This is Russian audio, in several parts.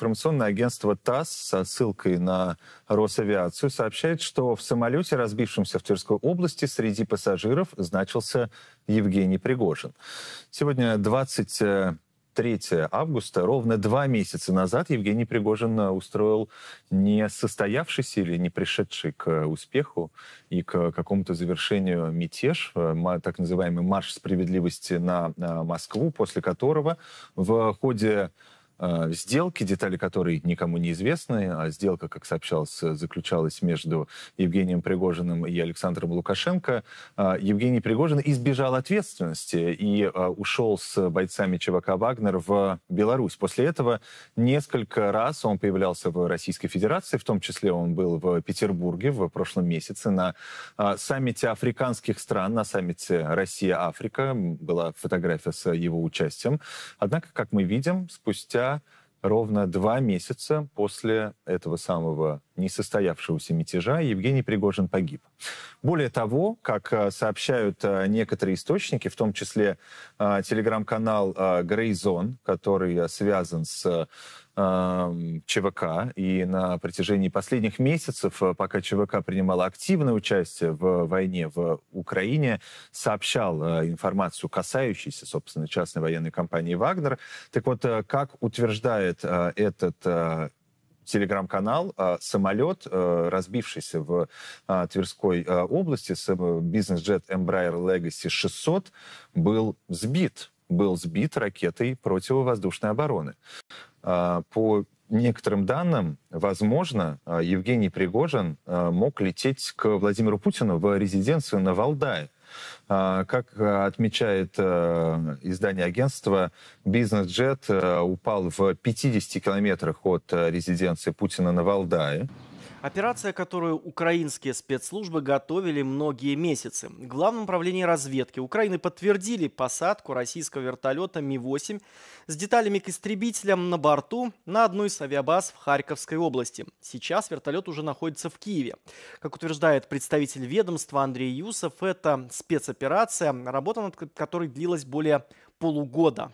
Информационное агентство ТАСС со ссылкой на Росавиацию сообщает, что в самолете, разбившемся в Тверской области, среди пассажиров значился Евгений Пригожин. Сегодня 20 3 августа, ровно два месяца назад, Евгений Пригожин э, устроил не состоявшийся или не пришедший к успеху и к какому-то завершению мятеж, э, так называемый марш справедливости на э, Москву, после которого в ходе а, сделки, детали которой никому не известны. А сделка, как сообщалось, заключалась между Евгением Пригожиным и Александром Лукашенко. А, Евгений Пригожин избежал ответственности и а, ушел с бойцами ЧВК «Вагнер» в Беларусь. После этого несколько раз он появлялся в Российской Федерации, в том числе он был в Петербурге в прошлом месяце на саммите африканских стран, на саммите «Россия-Африка». Была фотография с его участием. Однако, как мы видим, спустя ровно два месяца после этого самого несостоявшегося мятежа Евгений Пригожин погиб. Более того, как э, сообщают э, некоторые источники, в том числе э, телеграм-канал «Грейзон», который связан с ЧВК, и на протяжении последних месяцев, э, пока ЧВК принимала активное участие в войне в Украине, сообщал э, информацию, касающуюся, собственно, частной военной компании «Вагнер». Так вот, э, как утверждает этот телеграм-канал самолет, разбившийся в Тверской области, бизнес-джет Embraer Legacy 600, был сбит был сбит ракетой противовоздушной обороны. А, по некоторым данным, возможно, а, Евгений Пригожин а, мог лететь к Владимиру Путину в резиденцию на Валдае. Как отмечает издание агентства, бизнес-джет упал в 50 километрах от резиденции Путина на Валдае. Операция, которую украинские спецслужбы готовили многие месяцы. Главном управлении разведки Украины подтвердили посадку российского вертолета Ми-8 с деталями к истребителям на борту на одну из авиабаз в Харьковской области. Сейчас вертолет уже находится в Киеве. Как утверждает представитель ведомства Андрей Юсов, это спецоперация, работа над которой длилась более полугода.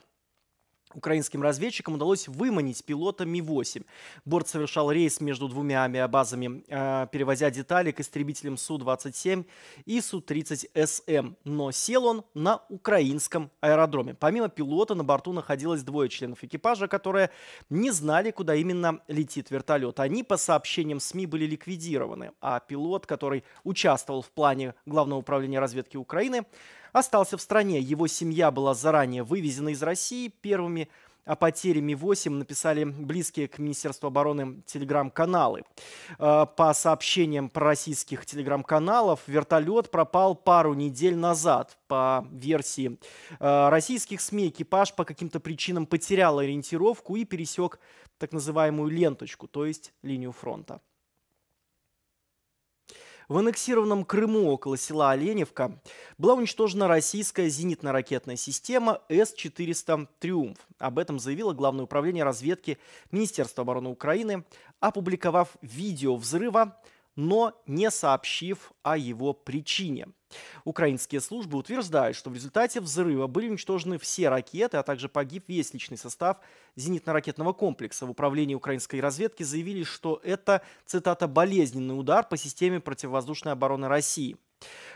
Украинским разведчикам удалось выманить пилота Ми-8. Борт совершал рейс между двумя авиабазами, э, перевозя детали к истребителям Су-27 и Су-30СМ. Эм. Но сел он на украинском аэродроме. Помимо пилота на борту находилось двое членов экипажа, которые не знали, куда именно летит вертолет. Они, по сообщениям СМИ, были ликвидированы. А пилот, который участвовал в плане Главного управления разведки Украины, остался в стране. Его семья была заранее вывезена из России. Первыми о а потере Ми-8 написали близкие к Министерству обороны телеграм-каналы. Э, по сообщениям пророссийских телеграм-каналов, вертолет пропал пару недель назад. По версии э, российских СМИ, экипаж по каким-то причинам потерял ориентировку и пересек так называемую ленточку, то есть линию фронта в аннексированном Крыму около села Оленевка была уничтожена российская зенитно-ракетная система С-400 «Триумф». Об этом заявило Главное управление разведки Министерства обороны Украины, опубликовав видео взрыва но не сообщив о его причине. Украинские службы утверждают, что в результате взрыва были уничтожены все ракеты, а также погиб весь личный состав зенитно-ракетного комплекса. В управлении украинской разведки заявили, что это, цитата, «болезненный удар по системе противовоздушной обороны России».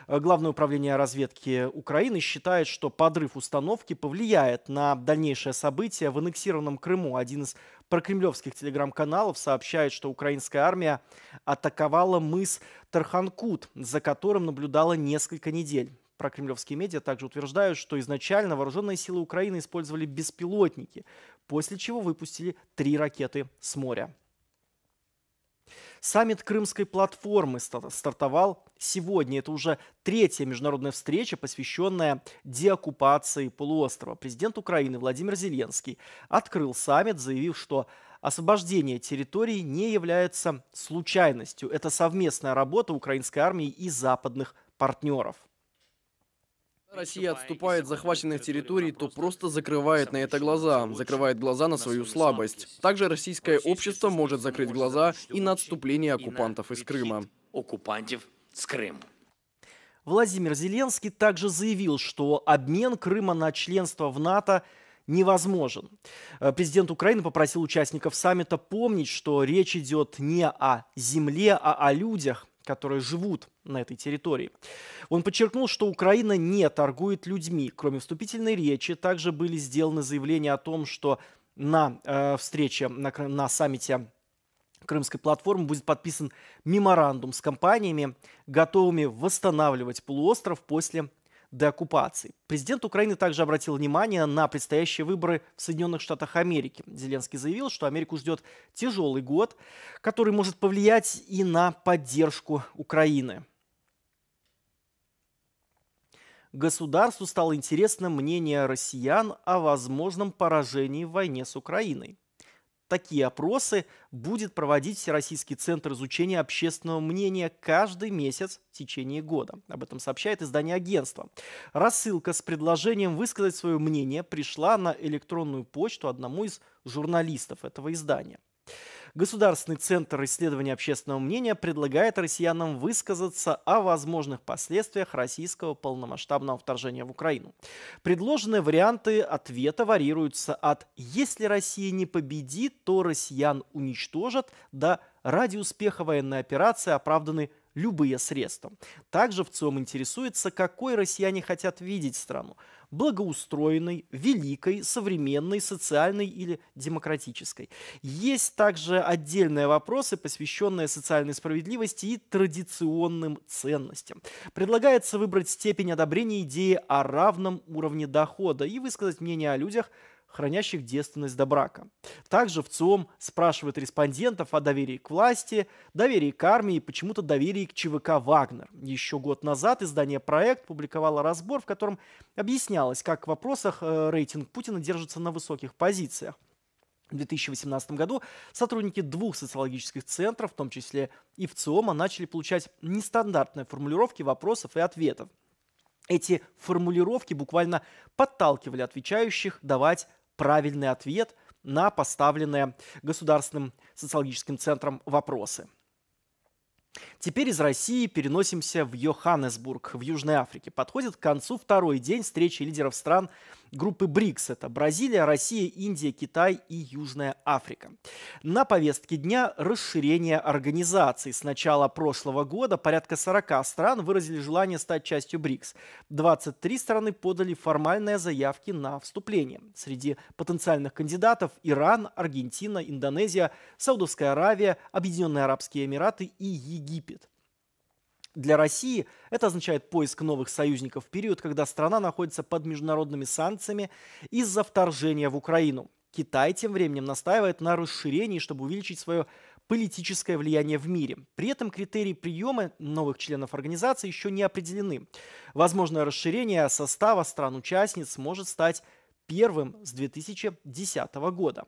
Главное управление разведки Украины считает, что подрыв установки повлияет на дальнейшее событие в аннексированном Крыму. Один из прокремлевских телеграм-каналов сообщает, что украинская армия атаковала мыс Тарханкут, за которым наблюдала несколько недель про кремлевские медиа также утверждают, что изначально вооруженные силы Украины использовали беспилотники, после чего выпустили три ракеты с моря. Саммит Крымской платформы стартовал сегодня. Это уже третья международная встреча, посвященная деоккупации полуострова. Президент Украины Владимир Зеленский открыл саммит, заявив, что освобождение территорий не является случайностью. Это совместная работа украинской армии и западных партнеров. Россия отступает захваченных территорий, то просто закрывает на это глаза, закрывает глаза на свою слабость. Также российское общество может закрыть глаза и на отступление оккупантов из Крыма. Оккупантов с Крыма. Владимир Зеленский также заявил, что обмен Крыма на членство в НАТО – невозможен. Э, президент Украины попросил участников саммита помнить, что речь идет не о земле, а о людях, которые живут на этой территории. Он подчеркнул, что Украина не торгует людьми. Кроме вступительной речи, также были сделаны заявления о том, что на э, встрече, на, на саммите Крымской платформы будет подписан меморандум с компаниями, готовыми восстанавливать полуостров после деоккупации. Президент Украины также обратил внимание на предстоящие выборы в Соединенных Штатах Америки. Зеленский заявил, что Америку ждет тяжелый год, который может повлиять и на поддержку Украины. Государству стало интересно мнение россиян о возможном поражении в войне с Украиной. Такие опросы будет проводить Всероссийский центр изучения общественного мнения каждый месяц в течение года. Об этом сообщает издание агентства. Рассылка с предложением высказать свое мнение пришла на электронную почту одному из журналистов этого издания. Государственный центр исследования общественного мнения предлагает россиянам высказаться о возможных последствиях российского полномасштабного вторжения в Украину. Предложенные варианты ответа варьируются от «если Россия не победит, то россиян уничтожат» до «ради успеха военной операции оправданы любые средства. Также в ЦИОМ интересуется, какой россияне хотят видеть страну – благоустроенной, великой, современной, социальной или демократической. Есть также отдельные вопросы, посвященные социальной справедливости и традиционным ценностям. Предлагается выбрать степень одобрения идеи о равном уровне дохода и высказать мнение о людях, хранящих девственность до брака. Также в ЦИОМ спрашивает респондентов о доверии к власти, доверии к армии и почему-то доверии к ЧВК «Вагнер». Еще год назад издание «Проект» публиковало разбор, в котором объяснялось, как в вопросах э, рейтинг Путина держится на высоких позициях. В 2018 году сотрудники двух социологических центров, в том числе и в ЦИОМа, начали получать нестандартные формулировки вопросов и ответов. Эти формулировки буквально подталкивали отвечающих давать правильный ответ на поставленные Государственным социологическим центром вопросы. Теперь из России переносимся в Йоханнесбург, в Южной Африке. Подходит к концу второй день встречи лидеров стран группы БРИКС. Это Бразилия, Россия, Индия, Китай и Южная Африка. На повестке дня расширение организации. С начала прошлого года порядка 40 стран выразили желание стать частью БРИКС. 23 страны подали формальные заявки на вступление. Среди потенциальных кандидатов Иран, Аргентина, Индонезия, Саудовская Аравия, Объединенные Арабские Эмираты и Египет для России это означает поиск новых союзников в период, когда страна находится под международными санкциями из-за вторжения в Украину. Китай тем временем настаивает на расширении, чтобы увеличить свое политическое влияние в мире. При этом критерии приема новых членов организации еще не определены. Возможное расширение состава стран-участниц может стать первым с 2010 года.